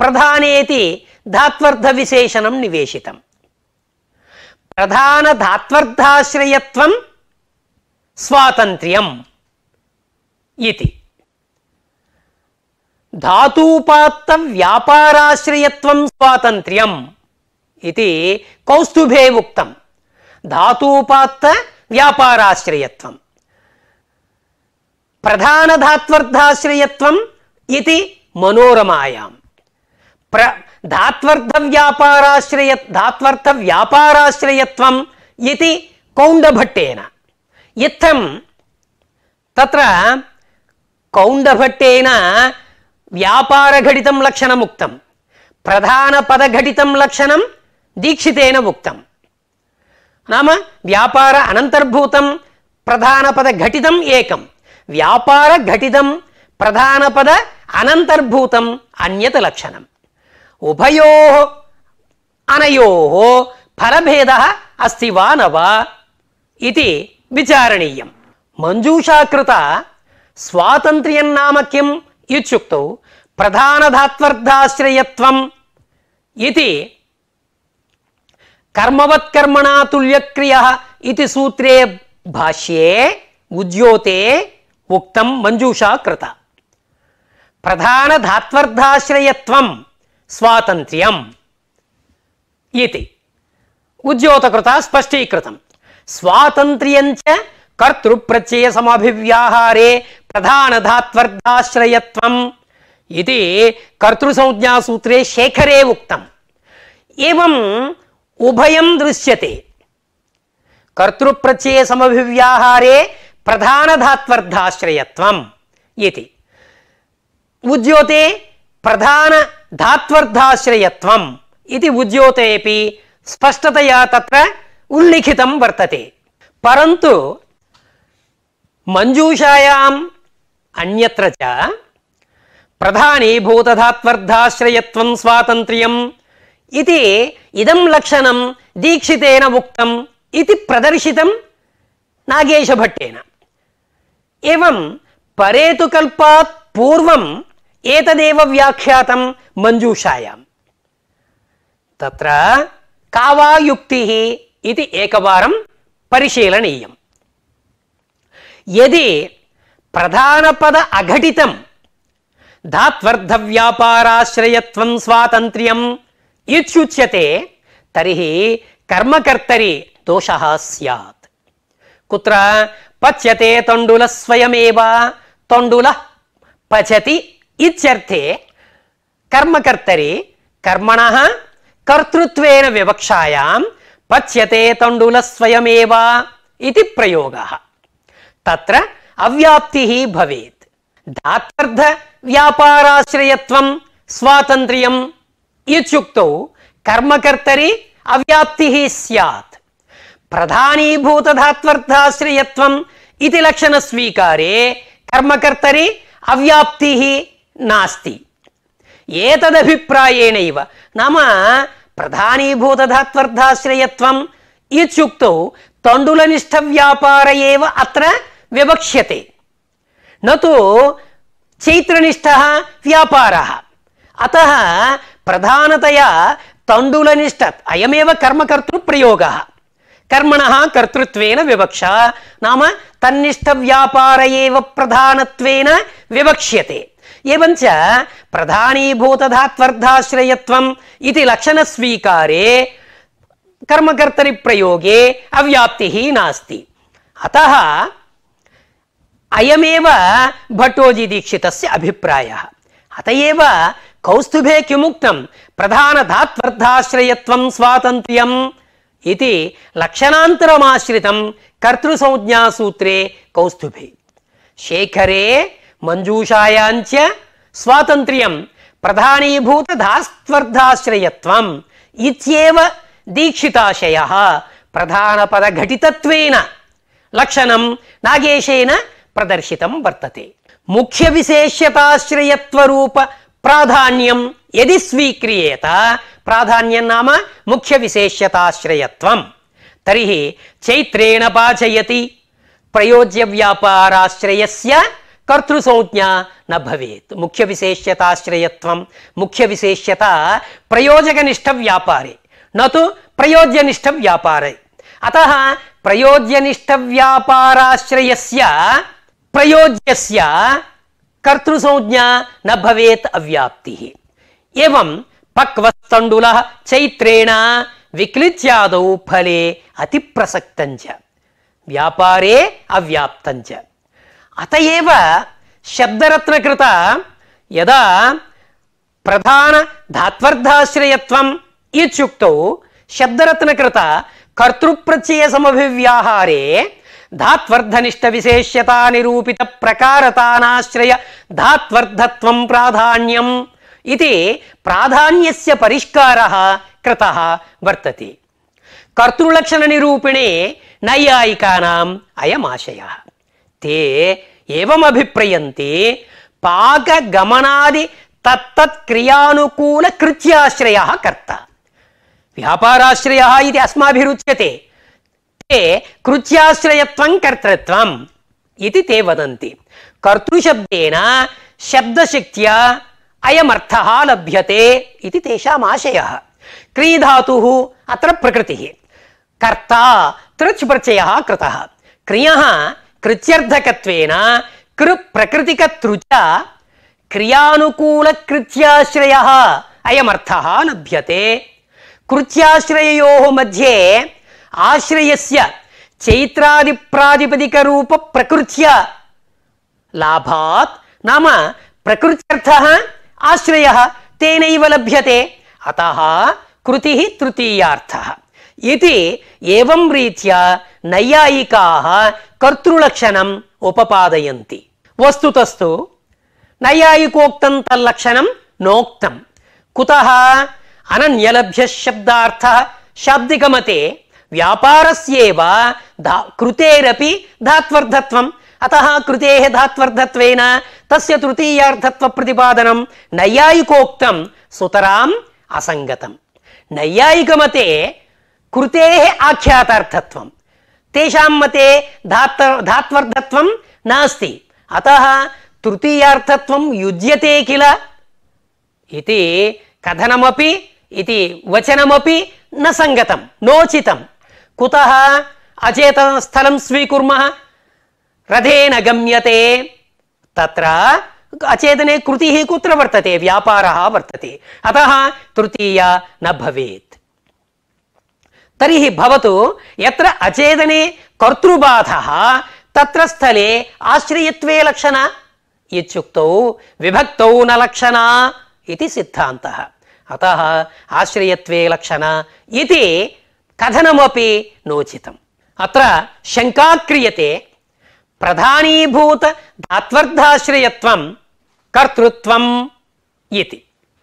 ప్రధానేతి ధాత్వర్థ విశేషణం నివేశితం ప్రధాన ధాత్వర్థాశ్రయత్వం స్వాతంత్ర్యం ఇది ధాతూపాత్త వ్యాపారాశ్రయత్వం స్వాతంత్ర్యం ఇది కౌస్తుభే ముక్తం ధాతుపాత్త వ్యాపారాశ్రయత్వం ప్రధాన ధాత్వర్థాశ్రయత్వం ఇది మనోరమాయాం ప్ర ధాత్వర్థ వ్యాపారాశ్రయ ధాత్వర్థ వ్యాపారాశ్రయత్వం ఇది కౌండభట్టేన ఇత్తం తత్ర కౌండభట్టేన వ్యాపారఘటితం లక్షణముక్తం ప్రధాన ప్రధానపదఘటితం లక్షణం दीक्षितेन उक्तम् नाम व्यापार अनन्तर्भूतं प्रधानपदघटितम् एकं व्यापारघटितं प्रधानपद अनन्तर्भूतम् अन्यत् लक्षणम् उभयोः अनयोः फलभेदः अस्ति वा न वा इति विचारणीयं मञ्जूषा कृता स्वातन्त्र्यं नाम किम् इत्युक्तौ इति कर्मवत् कर्मणा तुल्यक्रियः सूत्रे भाष्ये उद्योते उक्तं मञ्जूषा कृता प्रधानधात्वर्धाश्रयत्वं स्वातन्त्र्यम् इति उद्योतकृता स्पष्टीकृतं स्वातन्त्र्यञ्च कर्तृप्रत्ययसमभिव्याहारे प्रधानधात्वर्धाश्रयत्वम् इति कर्तृसंज्ञासूत्रे शेखरे उक्तम् एवं ఉభయం దృశ్యతే కర్తృప్రత్యయ సమభివ్యాహారే ప్రధానధాత్వర్థాశ్రయత్వం ఇది ఉద్యోతే ప్రధాన ధాత్వర్థాశ్రయత్వం ఇది ఉద్యోతేపి స్పష్టతయా తత్ర ఉల్లిఖితం వర్తతే పరంతు మంజూషాయాం అన్యత్ర చ ప్రధానీభూతధాత్వర్ధాశ్రయత్వం స్వాతంత్ర్యం ఇది ఇదం లక్షణం దీక్షితేన ఉక్తం ఇది ప్రదర్శితం నాగేశభట్టేన ఏం పరేతు కల్పాత్ పూర్వం ఏతదేవ వ్యాఖ్యాతం మంజూషాయాం తత్ర కావాయుక్తి ఇది ఏకవారం పరిశీలనీయం ఎది ప్రధాన పద అఘటితం ధాత్వర్థ వ్యాపారాశ్రయత్వం స్వాతంత్ర్యం इत्युच्यते तर्हि कर्मकर्तरि दोषः स्यात् कुत्र पच्यते तण्डुलः स्वयमेव तण्डुलः पचति इत्यर्थे कर्मकर्तरि कर्मणः कर्तृत्वेन विवक्षायां पच्यते तण्डुलः स्वयमेव इति प्रयोगः तत्र अव्याप्तिः भवेत् धात्वर्थव्यापाराश्रयत्वं स्वातन्त्र्यं ಈಚುಕ್ತೌ ಕರ್ಮಕರ್ತರಿ ಅವ್ಯಾಪ್ತಿ ಸ್ಯಾತ್ ಪ್ರಧಾನೀಭೂತ ಧಾತ್ವರ್ಥಾಶ್ರಯತ್ವಂ ಇತಿ ಲಕ್ಷಣ ಸ್ವೀಕಾರೇ ಕರ್ಮಕರ್ತರಿ ಅವ್ಯಾಪ್ತಿ ನಾಸ್ತಿ ಏತದಭಿಪ್ರಾಯೇಣೈವ ನಮ್ಮ ಪ್ರಧಾನೀಭೂತ ಧಾತ್ವರ್ಥಾಶ್ರಯತ್ವಂ ಇತ್ಯುಕ್ತೌ ತಂಡುಲನಿಷ್ಠ ವ್ಯಾಪಾರ ಏವ ಅತ್ರ ವಿವಕ್ಷ್ಯತೆ ನತು ಚೈತ್ರನಿಷ್ಠ ವ್ಯಾಪಾರ ಅತಃ प्रधानतया तंडुलनिष्ठ अयमेव कर्मकर्तृप्रयोगः कर्मण कर्तृत्वेन विवक्षा नाम तन्निष्ठव्यापार एव प्रधानत्वेन विवक्ष्यते एवञ्च प्रधानीभूतधात्वर्धाश्रयत्वम् इति लक्षणस्वीकारे कर्मकर्तरिप्रयोगे अव्याप्तिः नास्ति अतः अयमेव भट्टोजीदीक्षितस्य अभिप्रायः अत एव कौस्तुभे किमुक्तं प्रधानधात्वर्धाश्रयत्वं स्वातन्त्र्यं कर्तृसंज्ञासूत्रे कौस्तुभे शेखरे मञ्जूषायाञ्च स्वातन्त्र्यम् इत्येव दीक्षिताशयः प्रधानपदघटितत्वेन लक्षणं नागेशेन प्रदर्शितं वर्तते मुख्यविशेष्यताश्रयत्वरूप ప్రాధాన్యం ఎది స్వీక్రియేత ప్రాధాన్యం నామ ముఖ్య విశేష్యతాశ్రయత్వం తర్హి చైత్రేణ పాచయతి ప్రయోజ్య వ్యాపారాశ్రయస్య కర్తృసంజ్ఞా న భవేత్ ముఖ్య విశేష్యతాశ్రయత్వం ముఖ్య విశేష్యత ప్రయోజకనిష్ట వ్యాపారే నతు ప్రయోజ్యనిష్ట వ్యాపారే అతః ప్రయోజ్యనిష్ట వ్యాపారాశ్రయస్య ప్రయోజ్యస్య కర్తృసంజ్ఞ సంజ్ఞ నభవేత్ అవ్యాప్తి ఏం పక్వస్తండుల చైత్రేణ విక్లిత్యాదౌ ఫలే అతి ప్రసక్తంచ వ్యాపారే అవ్యాప్తంచ అత ఏవ శబ్దరత్నకృత యదా ప్రధాన ధాత్వర్థాశ్రయత్వం ఇత్యుక్తౌ శబ్దరత్నకృత కర్తృప్రత్యయ సమభివ్యాహారే ధాత్వర్ధనిష్ట విశేష్యతా నిరూపిత ప్రకారతానాశ్రయ ధాత్వర్ధత్వం ప్రాధాన్యం ఇది ప్రాధాన్యస్య పరిష్కార కృత వర్తతి కర్తృలక్షణ నిరూపిణే నైయాయికానాం అయమాశయ తే ఏమభిప్రయంతి పాకగమనాది కృత్యాశ్రయ కర్త వ్యాపారాశ్రయ ఇది అస్మాభిరుచ్యతే అంటే కృత్యాశ్రయత్వం కర్తృత్వం ఇది తే వదంతి కర్తృశబ్దేన శబ్దశక్త్యా అయమర్థ లభ్యతే ఇది తేషాం ఆశయ క్రీధాతు అత్ర ప్రకృతి కర్త తృచ్ ప్రచయ కృత క్రియ కృత్యర్థకత్వేన కృ ప్రకృతికతృచ క్రియానుకూలకృత్యాశ్రయ అయమర్థ లభ్యతే కృత్యాశ్రయో మధ్యే ఆశ్రయస్య చైత్రాది ప్రాతిపదిక రూప ప్రకృత్య లాభాత్ నామ ప్రకృత్యర్థ ఆశ్రయ తేనైవ లభ్యతే అత కృతి తృతీయార్థ ఇది ఏం రీత్యా నైయాయికా కర్తృలక్షణం ఉపపాదయంతి వస్తుతస్తు నైయాయికోక్తంత లక్షణం నోక్తం కుత అనన్యలభ్య శబ్దార్థ శాబ్దికమతే व्यापारस्येव धा कृतेरपि धात्वर्थत्वम् अतः कृतेः धात्वर्थत्वेन तस्य तृतीयार्थत्वप्रतिपादनं नैयायिकोक्तं सुतराम् असङ्गतं नैयायिकमते कृतेः आख्यातार्थत्वं तेषां मते धात्व धात्वर्थत्वं नास्ति अतः तृतीयार्थत्वं युज्यते किल इति कथनमपि इति वचनमपि न सङ्गतं नोचितं కుతః అచేతన స్థలం స్వీకుర్మః రథేన గమ్యతే తత్ర అచేతనే కృతి కుత్ర వర్తతే వ్యాపార వర్తతే అత తృతీయ న భవేత్ తర్హి భవతు ఎత్ర అచేతనే కర్తృబాధ తత్ర స్థలే ఆశ్రయత్వే లక్షణ ఇత్యుక్తౌ విభక్తౌ న లక్షణ ఇది సిద్ధాంత అత ఆశ్రయత్వే లక్షణ ఇది कथनमपि नोचितम् अत्र शङ्का क्रियते प्रधानीभूतधात्वर्धाश्रयत्वं कर्तृत्वम् इति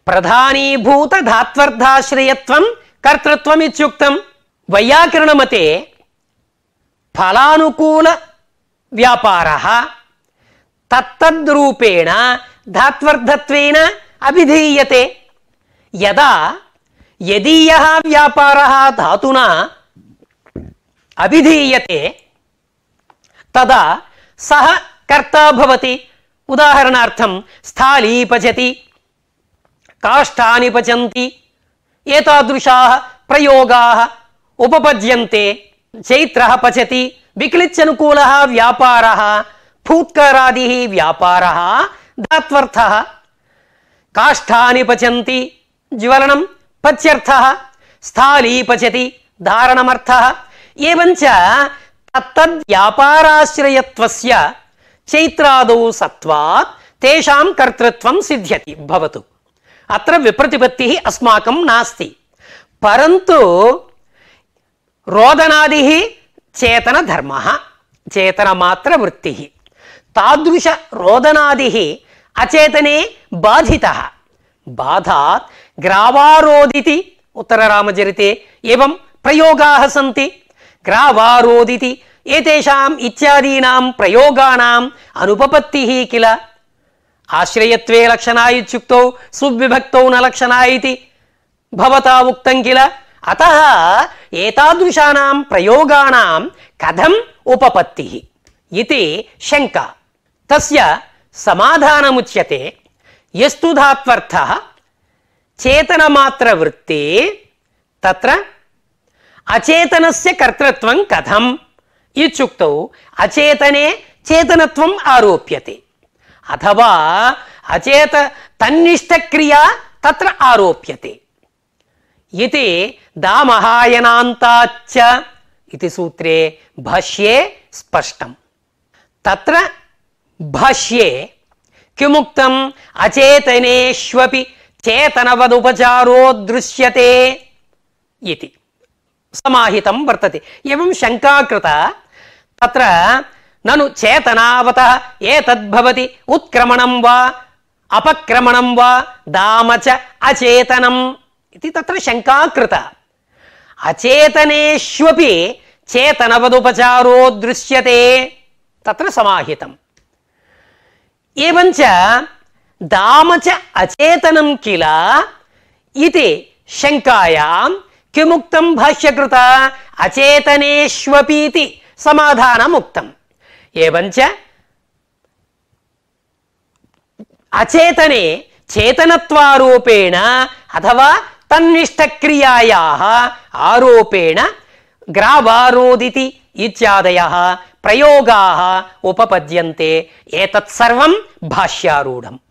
प्रधानीभूतधात्वर्धाश्रयत्वं कर्तृत्वमित्युक्तं वैयाकरणमते फलानुकूलव्यापारः तत्तद्रूपेण धात्वर्थत्वेन अभिधीयते यदा యదీయ వ్యాపార ధాతునా అభిధీయతే తదా సహ కర్తా భవతి ఉదాహరణార్థం స్థాళీ పచతి కాష్టాని పచంతి ఏతాదృశా ప్రయోగా ఉపపద్యంతే చైత్ర పచతి విక్లిచ్చనుకూల వ్యాపార భూత్కరాది వ్యాపార ధాత్వర్థ కాష్టాని పచంతి జ్వలనం పత్యర్థ స్థాళీపచతి ధారణమర్థ ఏవంచ తత్తద్వ్యాపారాశ్రయత్వస్య చైత్రాదౌ సత్వాత్ తేషాం కర్తృత్వం సిద్ధ్యతి భవతు అత్ర విప్రతిపత్తి అస్మాకం నాస్తి పరంతు రోదనాది చేతన ధర్మ చేతన మాత్ర వృత్తి తాదృశ రోదనాది అచేతనే బాధిత బాధాత్ ग्रावारोदिति उत्तररामचरिते एवं प्रयोगाः सन्ति ग्रावारोदिति एतेषाम् इत्यादीनां प्रयोगाणाम् अनुपपत्तिः किल आश्रयत्वे लक्षणाय इत्युक्तौ सुविभक्तौ न लक्षणाय इति भवता उक्तं किल अतः एतादृशानां प्रयोगाणां कथम् उपपत्तिः इति शङ्का तस्य समाधानमुच्यते यस्तु धात्वर्थः चेतनमात्रवृत्ति तत्र अचेतनस्य कर्तृत्वं कथम् इत्युक्तौ अचेतने चेतनत्वम् आरोप्यते अथवा अचेत तन्निष्टक्रिया तत्र आरोप्यते इति दामहायनान्ताच्च इति सूत्रे भष्ये स्पष्टं तत्र भष्ये किमुक्तम् अचेतनेष्वपि చేతనవదుపచారో దృశ్యతే ఇది సమాహితం వర్తతి ఏం శంకాకృత తత్ర నను చేతనావత ఏ తద్భవతి ఉత్క్రమణం వా అపక్రమణం వా దామచ అచేతనం ఇది తత్ర శంకాకృత అచేతనేష్వపి చేతనవదుపచారో దృశ్యతే తత్ర సమాహితం ఏవంచ अचेतनं किल इति शङ्कायां किमुक्तं भाष्यकृत अचेतनेष्वपि इति एवञ्च अचेतने चेतनत्वारूपेण अथवा तन्विष्टक्रियायाः आरोपेण ग्रावारोदिति इत्यादयः प्रयोगाः उपपद्यन्ते एतत्सर्वं भाष्यारूढम्